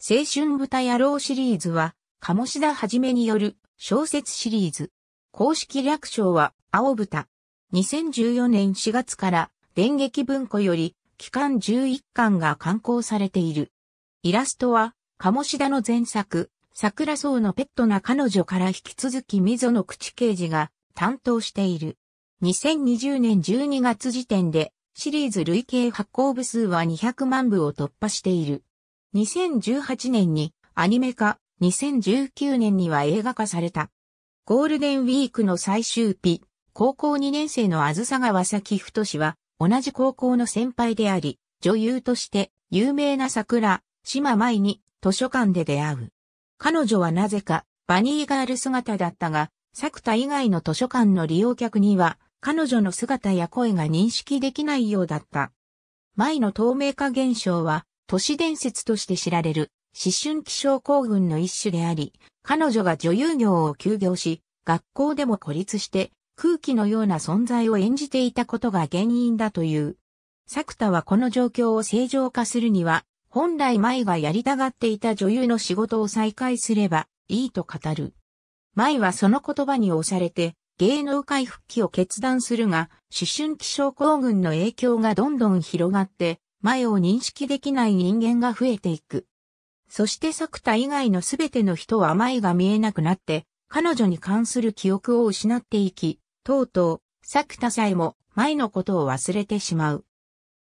青春豚野郎シリーズは、鴨志田はじめによる小説シリーズ。公式略称は、青豚。2014年4月から、電撃文庫より、期間11巻が刊行されている。イラストは、鴨志田の前作、桜草のペットな彼女から引き続き溝の口刑事が担当している。2020年12月時点で、シリーズ累計発行部数は200万部を突破している。2018年にアニメ化、2019年には映画化された。ゴールデンウィークの最終日、高校2年生のあずさ川崎太しは、同じ高校の先輩であり、女優として有名な桜、島舞に図書館で出会う。彼女はなぜかバニーガール姿だったが、作田以外の図書館の利用客には彼女の姿や声が認識できないようだった。舞の透明化現象は都市伝説として知られる思春期症候群の一種であり、彼女が女優業を休業し、学校でも孤立して空気のような存在を演じていたことが原因だという。作田はこの状況を正常化するには、本来舞がやりたがっていた女優の仕事を再開すればいいと語る。舞はその言葉に押されて芸能界復帰を決断するが、思春期症候群の影響がどんどん広がって、前を認識できない人間が増えていく。そして作田以外のすべての人は前が見えなくなって、彼女に関する記憶を失っていき、とうとう、作田さえも前のことを忘れてしまう。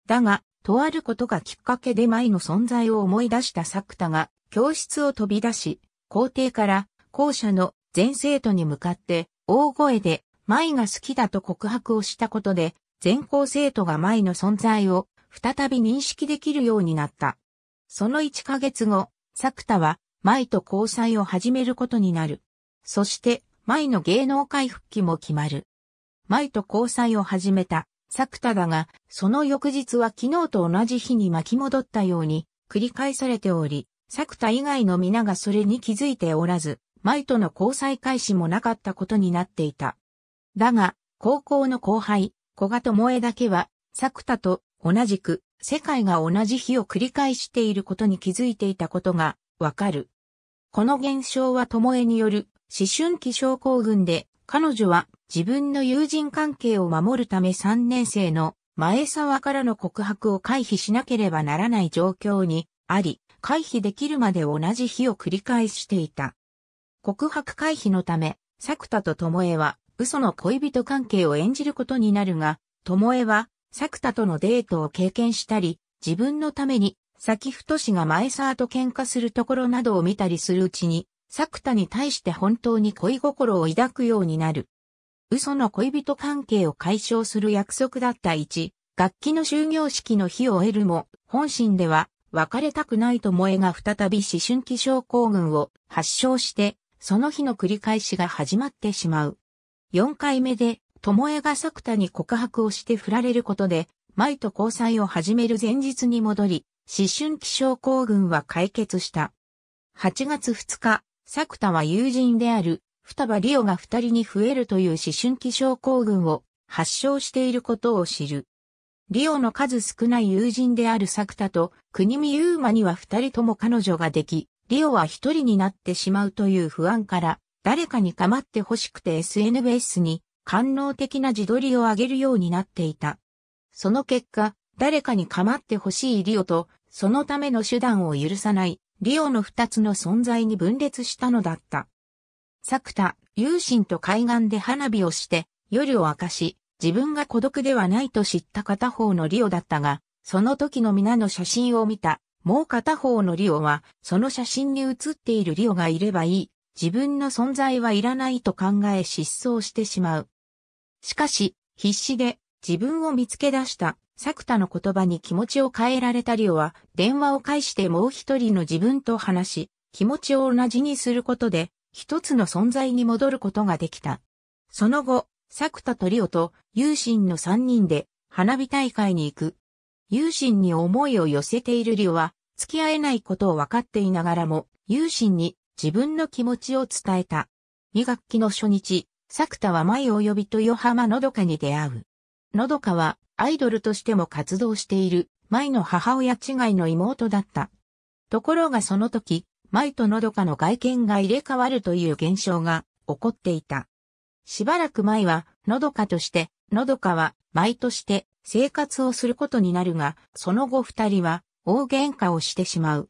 だが、とあることがきっかけで前の存在を思い出した作田が、教室を飛び出し、校庭から校舎の全生徒に向かって、大声で、舞が好きだと告白をしたことで、全校生徒が舞の存在を再び認識できるようになった。その1ヶ月後、作田は、舞と交際を始めることになる。そして、舞の芸能界復帰も決まる。舞と交際を始めた、作田だが、その翌日は昨日と同じ日に巻き戻ったように、繰り返されており、作田以外の皆がそれに気づいておらず、舞との交際開始もなかったことになっていた。だが、高校の後輩、小賀萌えだけは、作田と同じく世界が同じ日を繰り返していることに気づいていたことがわかる。この現象は恵による思春期症候群で彼女は自分の友人関係を守るため3年生の前沢からの告白を回避しなければならない状況にあり、回避できるまで同じ日を繰り返していた。告白回避のため、作田と恵は嘘の恋人関係を演じることになるが、恵は作田とのデートを経験したり、自分のために、先太氏が前沢と喧嘩するところなどを見たりするうちに、作田に対して本当に恋心を抱くようになる。嘘の恋人関係を解消する約束だった一、楽器の終業式の日を得るも、本心では別れたくないと萌えが再び思春期症候群を発症して、その日の繰り返しが始まってしまう。4回目で巴が作田に告白をして振られることで、舞と交際を始める前日に戻り、思春期症候群は解決した。8月2日、作田は友人である、双葉リオが二人に増えるという思春期症候群を発症していることを知る。リオの数少ない友人である作田と国見優馬には二人とも彼女ができ、リオは一人になってしまうという不安から、誰かに構ってほしくて SNS に官能的な自撮りを上げるようになっていた。その結果、誰かに構ってほしいリオと、そのための手段を許さない、リオの二つの存在に分裂したのだった。作田、友心と海岸で花火をして、夜を明かし、自分が孤独ではないと知った片方のリオだったが、その時の皆の写真を見た、もう片方のリオは、その写真に写っているリオがいればいい、自分の存在はいらないと考え失踪してしまう。しかし、必死で自分を見つけ出した作田の言葉に気持ちを変えられたリオは電話を介してもう一人の自分と話し、気持ちを同じにすることで一つの存在に戻ることができた。その後、作田とリオと友心の三人で花火大会に行く。友心に思いを寄せているリオは付き合えないことを分かっていながらも友心に自分の気持ちを伝えた。2学期の初日、作田は舞及び豊浜のどかに出会う。のどかはアイドルとしても活動している舞の母親違いの妹だった。ところがその時、舞とのどかの外見が入れ替わるという現象が起こっていた。しばらく舞はのどかとして、のどかは舞として生活をすることになるが、その後二人は大喧嘩をしてしまう。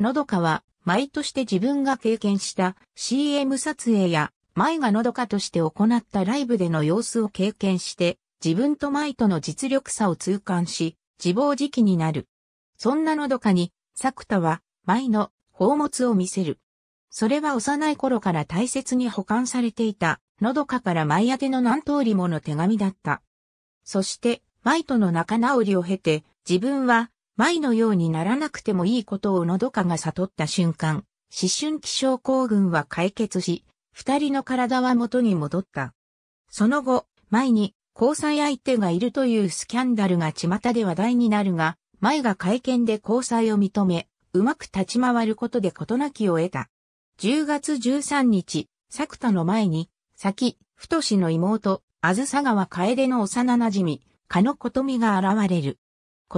のどかは舞として自分が経験した CM 撮影や舞がのどかとして行ったライブでの様子を経験して、自分と舞との実力差を痛感し、自暴自棄になる。そんなのどかに、作田は舞の宝物を見せる。それは幼い頃から大切に保管されていた、のどかから舞宛ての何通りもの手紙だった。そして、舞との仲直りを経て、自分は前のようにならなくてもいいことをのどかが悟った瞬間、思春期症候群は解決し、二人の体は元に戻った。その後、前に交際相手がいるというスキャンダルが巷で話題になるが、前が会見で交際を認め、うまく立ち回ることで事なきを得た。10月13日、作田の前に、先、太氏の妹、あずさ川楓の幼馴染み、のこ琴美が現れる。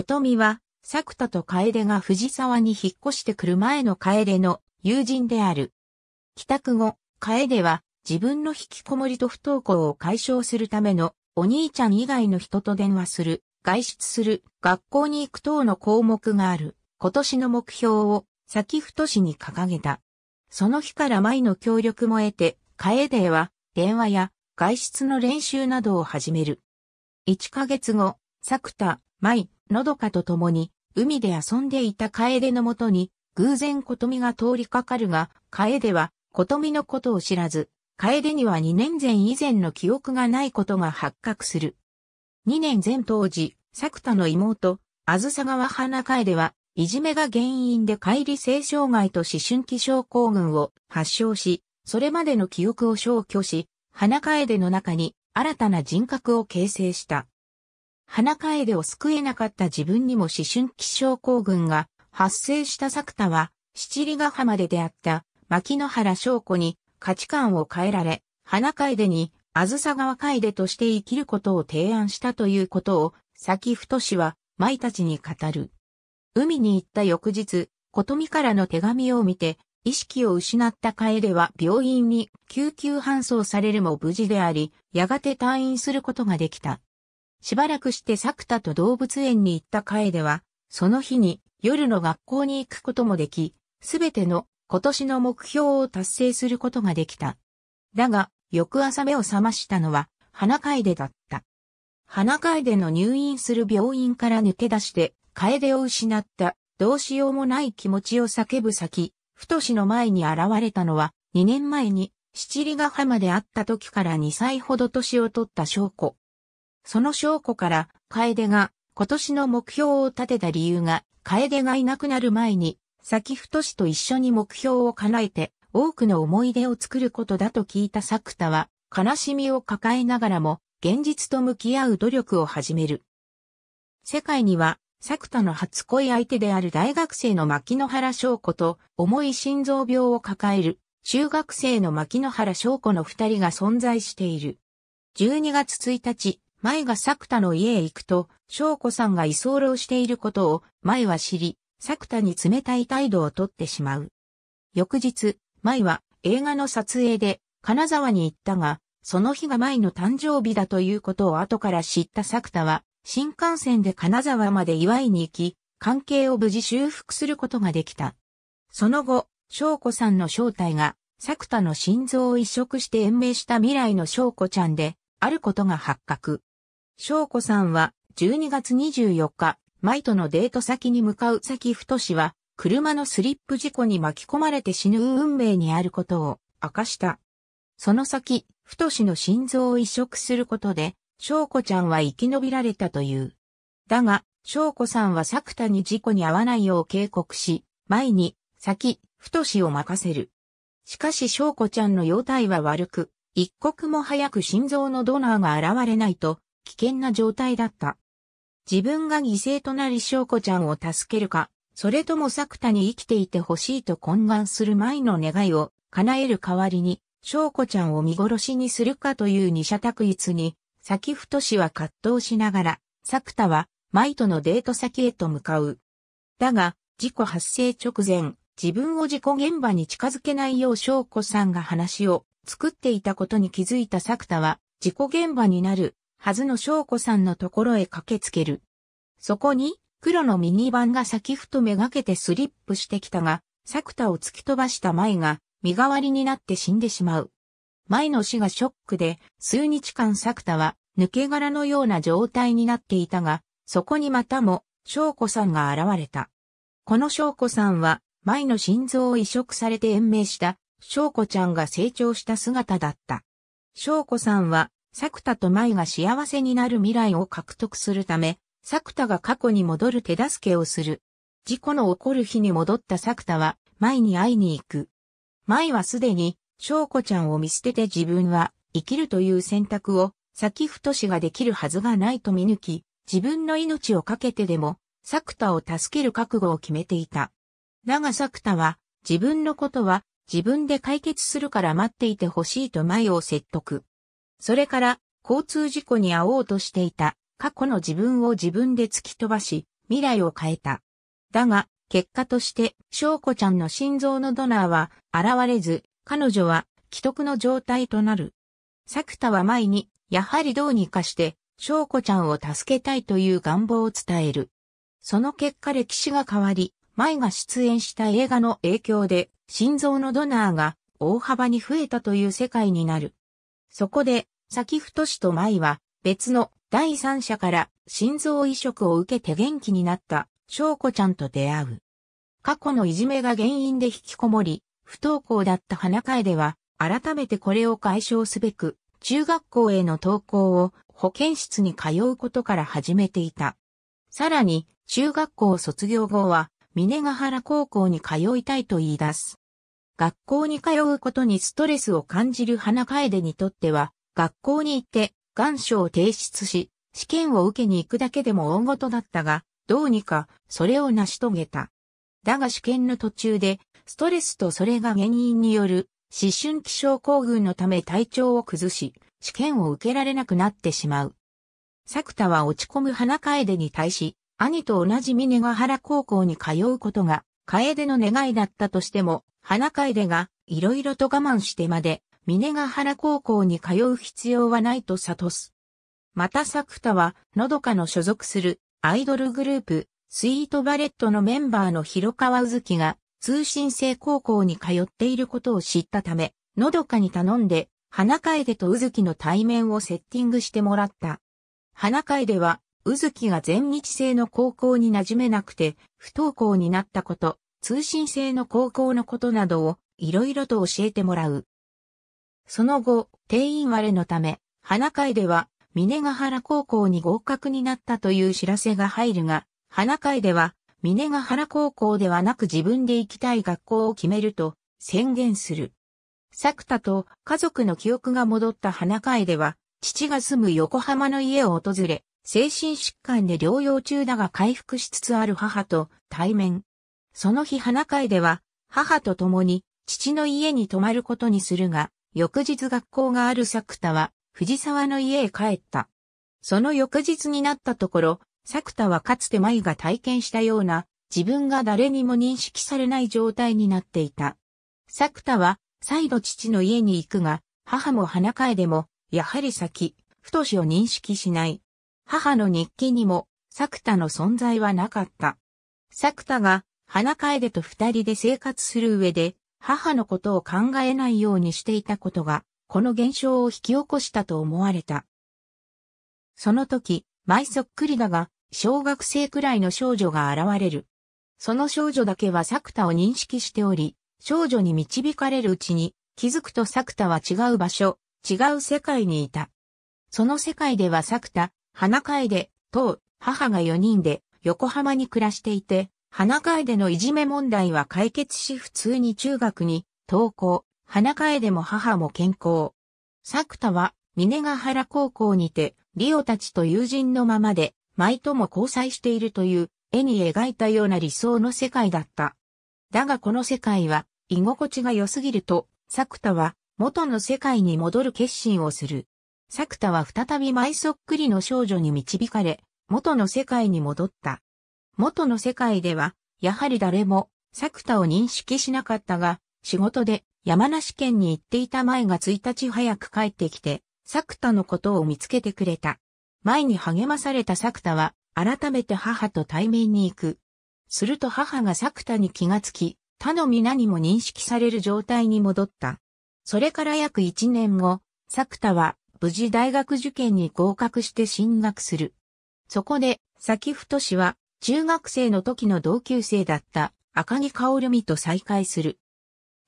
とみは、作田と楓が藤沢に引っ越してくる前の楓の友人である。帰宅後、楓は自分の引きこもりと不登校を解消するためのお兄ちゃん以外の人と電話する、外出する、学校に行く等の項目がある、今年の目標を先太市に掲げた。その日から舞の協力も得て、楓は電話や外出の練習などを始める。1ヶ月後、作田、舞、のどかと共に、海で遊んでいた楓のもとに、偶然琴美が通りかかるが、楓は琴美のことを知らず、楓には2年前以前の記憶がないことが発覚する。2年前当時、作田の妹、あずさ川花楓は、いじめが原因で乖離性障害と思春期症候群を発症し、それまでの記憶を消去し、花楓の中に新たな人格を形成した。花楓を救えなかった自分にも思春期症候群が発生した作田は、七里ヶ浜で出会った牧野原翔子に価値観を変えられ、花楓にあずさ川楓として生きることを提案したということを、先太氏は舞たちに語る。海に行った翌日、琴美からの手紙を見て、意識を失った楓は病院に救急搬送されるも無事であり、やがて退院することができた。しばらくして作田と動物園に行った楓は、その日に夜の学校に行くこともでき、すべての今年の目標を達成することができた。だが、翌朝目を覚ましたのは、花楓だった。花楓の入院する病院から抜け出して、楓を失った、どうしようもない気持ちを叫ぶ先、太しの前に現れたのは、2年前に、七里ヶ浜で会った時から2歳ほど年を取った証拠。その証拠から、楓が今年の目標を立てた理由が、楓がいなくなる前に、先太と一緒に目標を叶えて、多くの思い出を作ることだと聞いた作田は、悲しみを抱えながらも、現実と向き合う努力を始める。世界には、作田の初恋相手である大学生の牧野原翔子と、重い心臓病を抱える、中学生の牧野原翔子の二人が存在している。12月1日、前が作田の家へ行くと、翔子さんが居候していることを、前は知り、作田に冷たい態度をとってしまう。翌日、前は映画の撮影で金沢に行ったが、その日が前の誕生日だということを後から知った作田は、新幹線で金沢まで祝いに行き、関係を無事修復することができた。その後、翔子さんの正体が、作田の心臓を移植して延命した未来の翔子ちゃんで、あることが発覚。翔子さんは12月24日、舞とのデート先に向かう先太氏は、車のスリップ事故に巻き込まれて死ぬ運命にあることを明かした。その先、太氏の心臓を移植することで、翔子ちゃんは生き延びられたという。だが、翔子さんは作田に事故に遭わないよう警告し、前に、先、太氏を任せる。しかし翔子ちゃんの容態は悪く、一刻も早く心臓のドナーが現れないと、危険な状態だった。自分が犠牲となり翔子ちゃんを助けるか、それとも作田に生きていてほしいと懇願する舞の願いを叶える代わりに、翔子ちゃんを見殺しにするかという二者択一に、先太氏は葛藤しながら、作田は舞とのデート先へと向かう。だが、事故発生直前、自分を事故現場に近づけないよう翔子さんが話を作っていたことに気づいた作田は、事故現場になるはずの翔子さんのところへ駆けつける。そこに、黒のミニバンが先ふとめがけてスリップしてきたが、作田を突き飛ばした舞が、身代わりになって死んでしまう。舞の死がショックで、数日間作田は、抜け殻のような状態になっていたが、そこにまたも、翔子さんが現れた。この翔子さんは、舞の心臓を移植されて延命した、翔子ちゃんが成長した姿だった。翔子さんは、作田と舞が幸せになる未来を獲得するため、作田が過去に戻る手助けをする。事故の起こる日に戻った作田は、舞に会いに行く。舞はすでに、翔子ちゃんを見捨てて自分は生きるという選択を、先太しができるはずがないと見抜き、自分の命を懸けてでも、作田を助ける覚悟を決めていた。だが作田は、自分のことは自分で解決するから待っていてほしいと舞を説得。それから、交通事故に遭おうとしていた、過去の自分を自分で突き飛ばし、未来を変えた。だが、結果として、翔子ちゃんの心臓のドナーは現れず、彼女は既得の状態となる。作田は前に、やはりどうにかして、翔子ちゃんを助けたいという願望を伝える。その結果歴史が変わり、舞が出演した映画の影響で、心臓のドナーが大幅に増えたという世界になる。そこで、先太と舞は別の第三者から心臓移植を受けて元気になった翔子ちゃんと出会う。過去のいじめが原因で引きこもり、不登校だった花楓は改めてこれを解消すべく中学校への登校を保健室に通うことから始めていた。さらに中学校卒業後は峰ヶ原高校に通いたいと言い出す。学校に通うことにストレスを感じる花楓にとっては学校に行って、願書を提出し、試験を受けに行くだけでも大事だったが、どうにかそれを成し遂げた。だが試験の途中で、ストレスとそれが原因による思春期症候群のため体調を崩し、試験を受けられなくなってしまう。作田は落ち込む花楓に対し、兄と同じ峰ヶ原高校に通うことが、楓の願いだったとしても、花楓がいろいろと我慢してまで峰ヶ原高校に通う必要はないと悟す。また作田は、のどかの所属するアイドルグループ、スイートバレットのメンバーの広川うずきが、通信制高校に通っていることを知ったため、のどかに頼んで、花楓とうずきの対面をセッティングしてもらった。花楓は、うずきが全日制の高校に馴染めなくて、不登校になったこと、通信制の高校のことなどを、いろいろと教えてもらう。その後、定員割れのため、花会では、峰ヶ原高校に合格になったという知らせが入るが、花会では、峰ヶ原高校ではなく自分で行きたい学校を決めると宣言する。作田と家族の記憶が戻った花会では、父が住む横浜の家を訪れ、精神疾患で療養中だが回復しつつある母と対面。その日花会では、母と共に父の家に泊まることにするが、翌日学校がある作田は、藤沢の家へ帰った。その翌日になったところ、作田はかつて舞が体験したような、自分が誰にも認識されない状態になっていた。作田は、再度父の家に行くが、母も花替えでも、やはり先、太しを認識しない。母の日記にも、作田の存在はなかった。作田が、花楓と二人で生活する上で、母のことを考えないようにしていたことが、この現象を引き起こしたと思われた。その時、前そっくりだが、小学生くらいの少女が現れる。その少女だけは作田を認識しており、少女に導かれるうちに、気づくと作田は違う場所、違う世界にいた。その世界では作田、花楓、と母が4人で横浜に暮らしていて、花楓のいじめ問題は解決し普通に中学に登校。花楓も母も健康。作田は峰ヶ原高校にて、リオたちと友人のままで、舞とも交際しているという絵に描いたような理想の世界だった。だがこの世界は居心地が良すぎると、作田は元の世界に戻る決心をする。作田は再び舞そっくりの少女に導かれ、元の世界に戻った。元の世界では、やはり誰も、作田を認識しなかったが、仕事で山梨県に行っていた前が1日早く帰ってきて、作田のことを見つけてくれた。前に励まされた作田は、改めて母と対面に行く。すると母が作田に気がつき、他の何にも認識される状態に戻った。それから約1年後、作田は無事大学受験に合格して進学する。そこで、先太氏は中学生の時の同級生だった赤木香織美と再会する。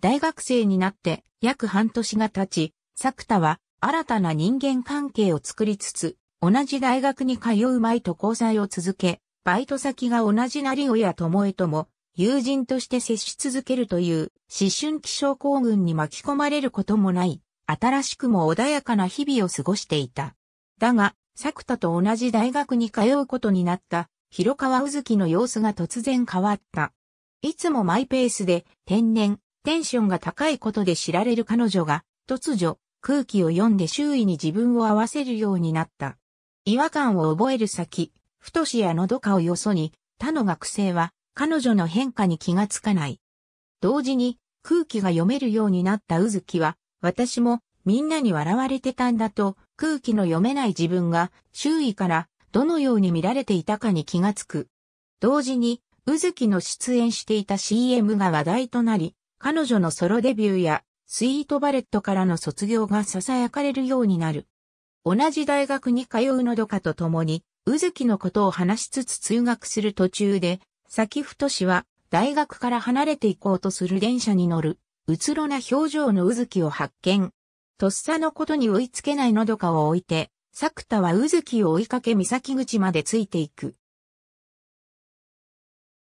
大学生になって約半年が経ち、作田は新たな人間関係を作りつつ、同じ大学に通う舞と交際を続け、バイト先が同じ成尾や友恵とも友人として接し続けるという思春期症候群に巻き込まれることもない、新しくも穏やかな日々を過ごしていた。だが、作田と同じ大学に通うことになった広川うずきの様子が突然変わった。いつもマイペースで、天然、テンションが高いことで知られる彼女が、突如、空気を読んで周囲に自分を合わせるようになった。違和感を覚える先、太しやのどかをよそに、他の学生は、彼女の変化に気がつかない。同時に、空気が読めるようになったうずきは、私も、みんなに笑われてたんだと、空気の読めない自分が、周囲から、どのように見られていたかに気がつく。同時に、宇月の出演していた CM が話題となり、彼女のソロデビューや、スイートバレットからの卒業が囁かれるようになる。同じ大学に通うのどかと共に、宇月のことを話しつつ通学する途中で、先太しは大学から離れていこうとする電車に乗る、うつろな表情の宇月を発見。とっさのことに追いつけないのどかを置いて、作田は宇月を追いかけ岬口までついていく。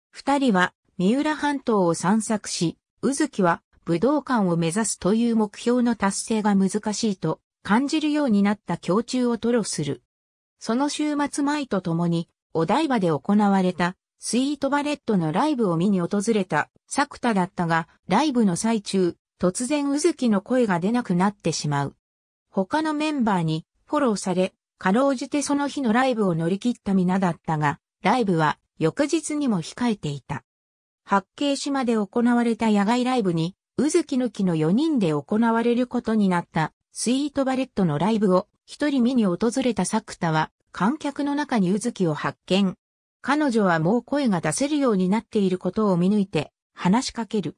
二人は三浦半島を散策し、宇月は武道館を目指すという目標の達成が難しいと感じるようになった胸中を吐露する。その週末前と共にお台場で行われたスイートバレットのライブを見に訪れた作田だったが、ライブの最中、突然うずきの声が出なくなってしまう。他のメンバーにフォローされ、かろうじてその日のライブを乗り切った皆だったが、ライブは翌日にも控えていた。八景島で行われた野外ライブに、うずきぬきの4人で行われることになったスイートバレットのライブを一人見に訪れた作田は観客の中にうずきを発見。彼女はもう声が出せるようになっていることを見抜いて話しかける。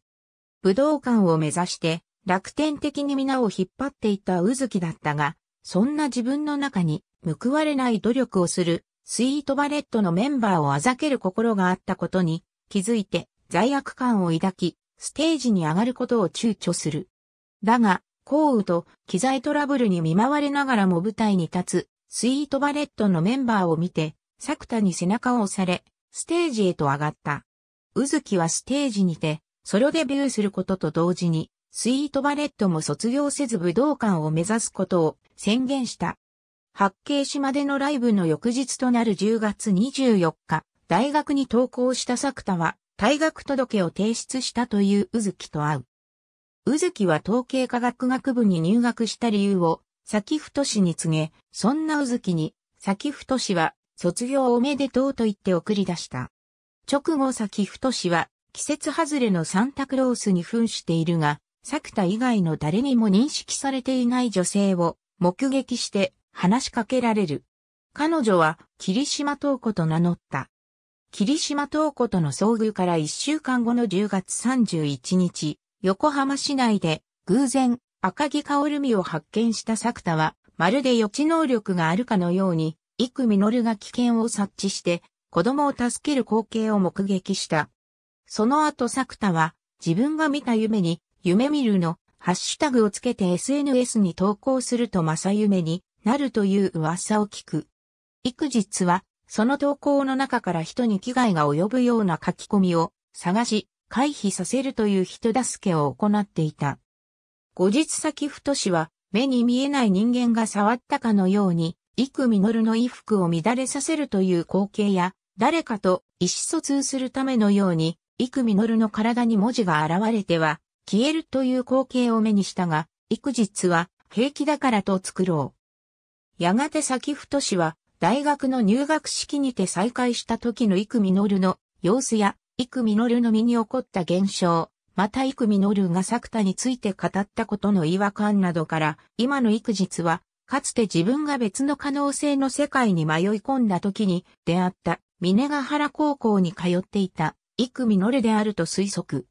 武道館を目指して楽天的に皆を引っ張っていたうずきだったが、そんな自分の中に報われない努力をするスイートバレットのメンバーをあざける心があったことに気づいて罪悪感を抱き、ステージに上がることを躊躇する。だが、降雨と機材トラブルに見舞われながらも舞台に立つスイートバレットのメンバーを見て、作田に背中を押され、ステージへと上がった。うずきはステージにて、ソロデビューすることと同時に、スイートバレットも卒業せず武道館を目指すことを宣言した。八景島でのライブの翌日となる10月24日、大学に登校した作田は退学届を提出したという宇月と会う。宇月は統計科学学部に入学した理由を、先太氏に告げ、そんな宇月に、先太氏は、卒業おめでとうと言って送り出した。直後先太氏は、季節外れのサンタクロースに扮しているが、作田以外の誰にも認識されていない女性を目撃して話しかけられる。彼女は霧島東子と名乗った。霧島東子との遭遇から1週間後の10月31日、横浜市内で偶然赤木香る実を発見した作田は、まるで予知能力があるかのように、幾実が危険を察知して、子供を助ける光景を目撃した。その後作田は、自分が見た夢に、夢見るのハッシュタグをつけて SNS に投稿すると正夢になるという噂を聞く。育実は、その投稿の中から人に危害が及ぶような書き込みを探し、回避させるという人助けを行っていた。後日先太氏は、目に見えない人間が触ったかのように、幾実の衣服を乱れさせるという光景や、誰かと意思疎通するためのように、幾実の体に文字が現れては、消えるという光景を目にしたが、幾日は平気だからと作ろう。やがて先太氏は、大学の入学式にて再会した時の幾実の様子や、幾実の身に起こった現象、また幾実が作田について語ったことの違和感などから、今の幾日は、かつて自分が別の可能性の世界に迷い込んだ時に出会った、峰ヶ原高校に通っていた、幾実であると推測。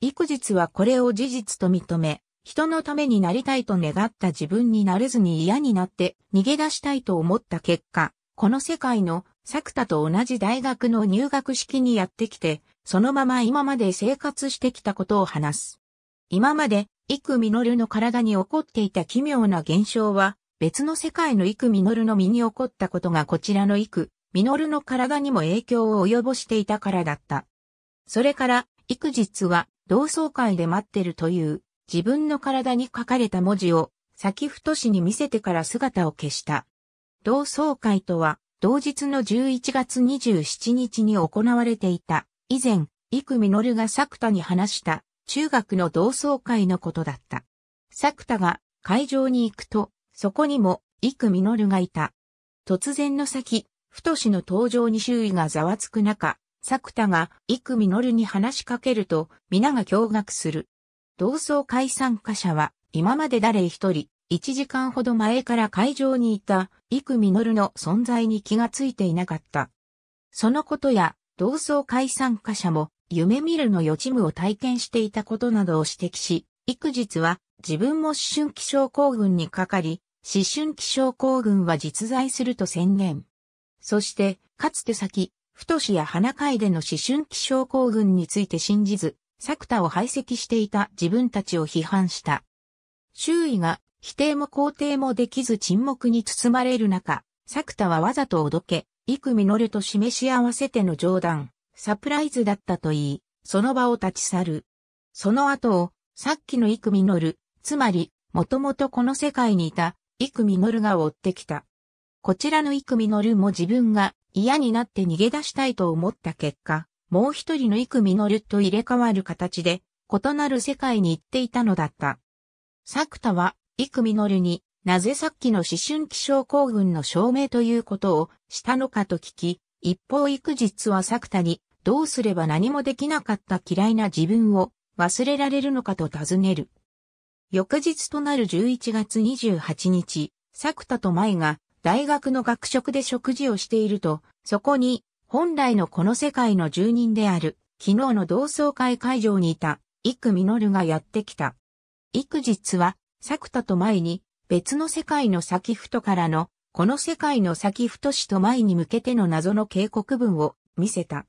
幾日はこれを事実と認め、人のためになりたいと願った自分になれずに嫌になって逃げ出したいと思った結果、この世界の作田と同じ大学の入学式にやってきて、そのまま今まで生活してきたことを話す。今まで、幾実の体に起こっていた奇妙な現象は、別の世界の幾実の身に起こったことがこちらの幾実の体にも影響を及ぼしていたからだった。それから、幾日は同窓会で待ってるという自分の体に書かれた文字を先太氏に見せてから姿を消した。同窓会とは同日の11月27日に行われていた以前、幾実が作田に話した中学の同窓会のことだった。作田が会場に行くと、そこにも幾実がいた。突然の先、太の登場に周囲がざわつく中、作田が幾実に話しかけると、皆が驚愕する。同窓会参加者は、今まで誰一人、一時間ほど前から会場にいた、幾実の存在に気がついていなかった。そのことや、同窓会参加者も、夢見るの予知夢を体験していたことなどを指摘し、幾日は、自分も思春期症候群にかかり、思春期症候群は実在すると宣言。そして、かつて先、太や花会での思春期症候群について信じず、作田を排斥していた自分たちを批判した。周囲が否定も肯定もできず沈黙に包まれる中、作田はわざとおどけ、幾実と示し合わせての冗談、サプライズだったと言い、その場を立ち去る。その後を、さっきの幾実、つまり、もともとこの世界にいた、幾実が追ってきた。こちらの幾実も自分が嫌になって逃げ出したいと思った結果、もう一人の幾実と入れ替わる形で、異なる世界に行っていたのだった。作田は、幾実に、なぜさっきの思春期症候群の証明ということをしたのかと聞き、一方幾日は作田に、どうすれば何もできなかった嫌いな自分を忘れられるのかと尋ねる。翌日となる11月28日、作田と舞が大学の学食で食事をしていると、そこに、本来のこの世界の住人である、昨日の同窓会会場にいた、イクミノルがやってきた。幾日は、サクタと前に、別の世界の先太からの、この世界の先太しと前に向けての謎の警告文を見せた。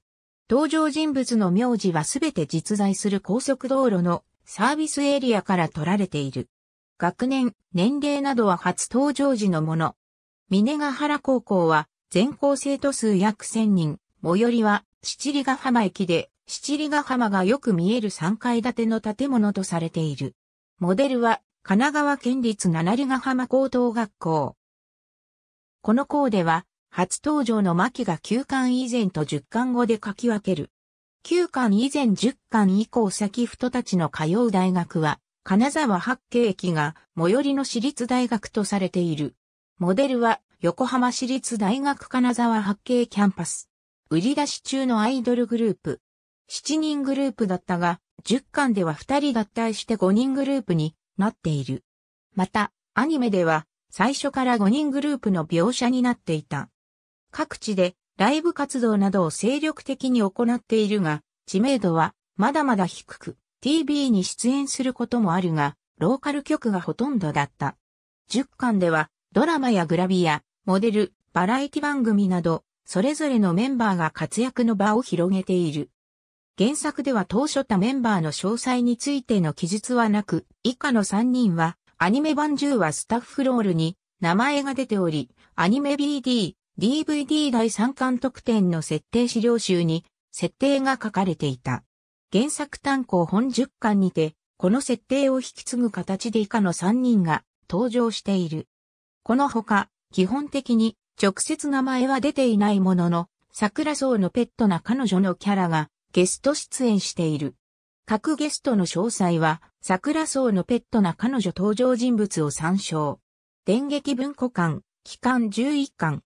登場人物の名字はすべて実在する高速道路のサービスエリアから取られている。学年、年齢などは初登場時のもの。峰ヶ原高校は全校生徒数約1000人、最寄りは七里ヶ浜駅で、七里ヶ浜がよく見える3階建ての建物とされている。モデルは神奈川県立七里ヶ浜高等学校。この校では、初登場の牧が9巻以前と10巻後で書き分ける。9巻以前10巻以降先人たちの通う大学は、金沢八景駅が最寄りの私立大学とされている。モデルは横浜市立大学金沢八景キャンパス。売り出し中のアイドルグループ。7人グループだったが、10巻では2人脱退して5人グループになっている。また、アニメでは最初から5人グループの描写になっていた。各地でライブ活動などを精力的に行っているが、知名度はまだまだ低く、TV に出演することもあるが、ローカル局がほとんどだった。10巻ではドラマやグラビア、モデル、バラエティ番組など、それぞれのメンバーが活躍の場を広げている。原作では当初たメンバーの詳細についての記述はなく、以下の3人は、アニメ版10はスタッフロールに名前が出ており、アニメ BD、DVD 第3巻特典の設定資料集に設定が書かれていた。原作単行本10巻にて、この設定を引き継ぐ形で以下の3人が登場している。このほか、基本的に直接名前は出ていないものの、桜草のペットな彼女のキャラがゲスト出演している。各ゲストの詳細は、桜草のペットな彼女登場人物を参照。電撃文庫館、期間11巻。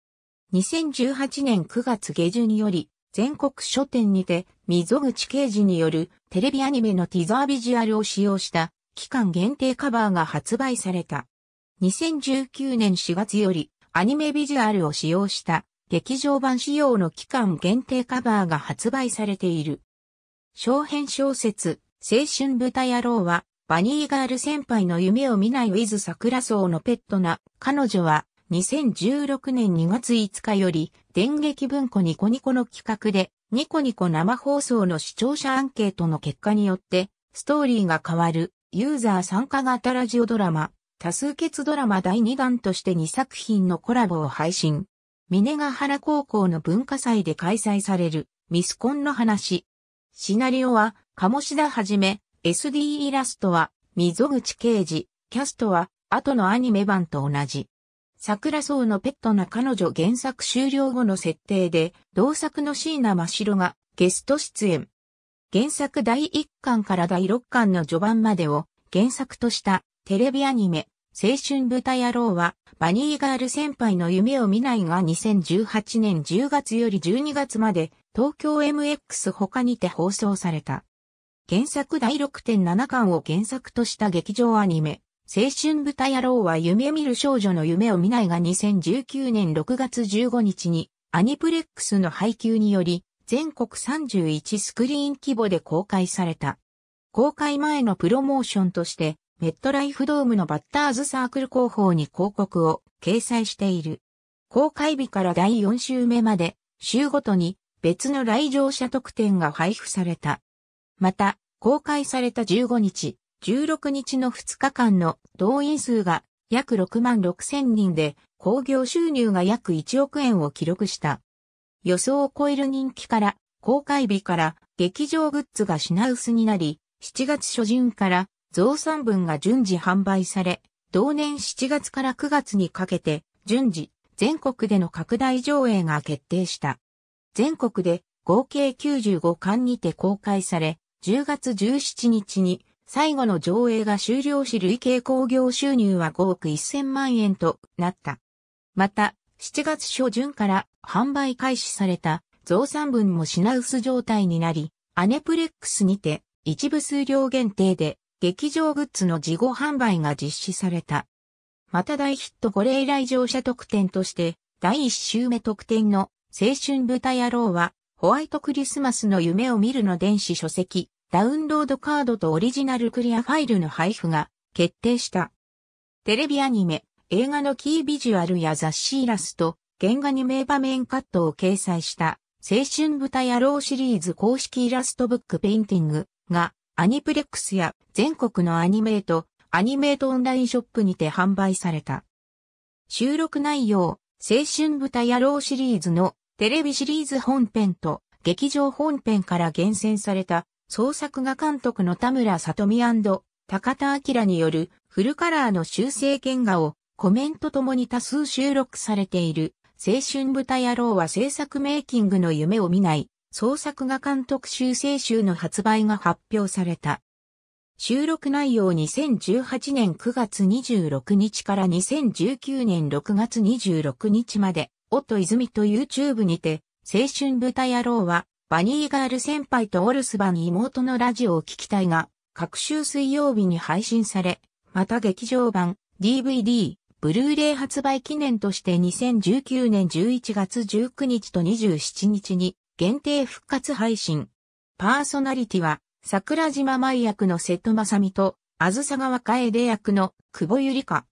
2018年9月下旬により、全国書店にて、溝口刑事によるテレビアニメのティザービジュアルを使用した期間限定カバーが発売された。2019年4月よりアニメビジュアルを使用した劇場版仕様の期間限定カバーが発売されている。小編小説、青春豚野郎は、バニーガール先輩の夢を見ないウィズ桜草のペットな、彼女は、2016年2月5日より、電撃文庫ニコニコの企画で、ニコニコ生放送の視聴者アンケートの結果によって、ストーリーが変わる、ユーザー参加型ラジオドラマ、多数決ドラマ第2弾として2作品のコラボを配信。峰ヶ原高校の文化祭で開催されるミスコンの話。シナリオは鴨志田はじめ、SD イラストは溝口刑事、キャストは後のアニメ版と同じ。桜草のペットな彼女原作終了後の設定で、同作の椎名真白がゲスト出演。原作第1巻から第6巻の序盤までを原作としたテレビアニメ、青春豚野郎は、バニーガール先輩の夢を見ないが2018年10月より12月まで、東京 MX 他にて放送された。原作第6.7巻を原作とした劇場アニメ、青春豚野郎は夢見る少女の夢を見ないが2019年6月15日にアニプレックスの配給により全国31スクリーン規模で公開された。公開前のプロモーションとしてメットライフドームのバッターズサークル広報に広告を掲載している。公開日から第4週目まで、週ごとに別の来場者特典が配布された。また、公開された15日、16日の2日間の動員数が約6万6千人で、興行収入が約1億円を記録した。予想を超える人気から、公開日から劇場グッズが品薄になり、7月初旬から増産分が順次販売され、同年7月から9月にかけて、順次、全国での拡大上映が決定した。全国で合計95巻にて公開され、10月17日に最後の上映が終了し累計興行収入は5億1000万円となった。また、7月初旬から販売開始された増産分も品薄状態になり、アネプレックスにて一部数量限定で劇場グッズの事後販売が実施された。また大ヒットれ例来乗車特典として、第1週目特典の青春豚野郎は、ホワイトクリスマスの夢を見るの電子書籍、ダウンロードカードとオリジナルクリアファイルの配布が決定した。テレビアニメ、映画のキービジュアルや雑誌イラスト、原画に名場面カットを掲載した青春豚野郎シリーズ公式イラストブックペインティングがアニプレックスや全国のアニメート、アニメートオンラインショップにて販売された。収録内容、青春豚野郎シリーズのテレビシリーズ本編と劇場本編から厳選された創作画監督の田村里美高田明によるフルカラーの修正原画をコメントともに多数収録されている青春豚野郎は制作メイキングの夢を見ない創作画監督修正集の発売が発表された。収録内容2018年9月26日から2019年6月26日まで、おッ泉と YouTube にて、青春豚野郎は、バニーガール先輩とオルスバン妹のラジオを聞きたいが、各週水曜日に配信され、また劇場版、DVD、ブルーレイ発売記念として2019年11月19日と27日に限定復活配信。パーソナリティは、桜島舞役の瀬戸正美と、あずさ川楓役の久保ゆりか。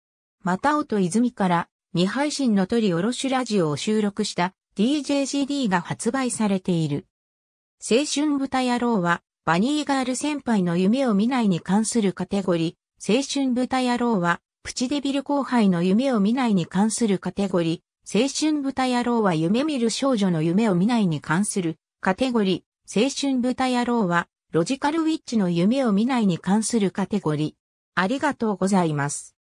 また音泉から未配信の取り下ろしラジオを収録した DJCD が発売されている。青春豚野郎は、バニーガール先輩の夢を見ないに関するカテゴリー、青春豚野郎は、プチデビル後輩の夢を見ないに関するカテゴリ青春豚野郎は夢見る少女の夢を見ないに関するカテゴリー。青春豚野郎はロジカルウィッチの夢を見ないに関するカテゴリー。ありがとうございます。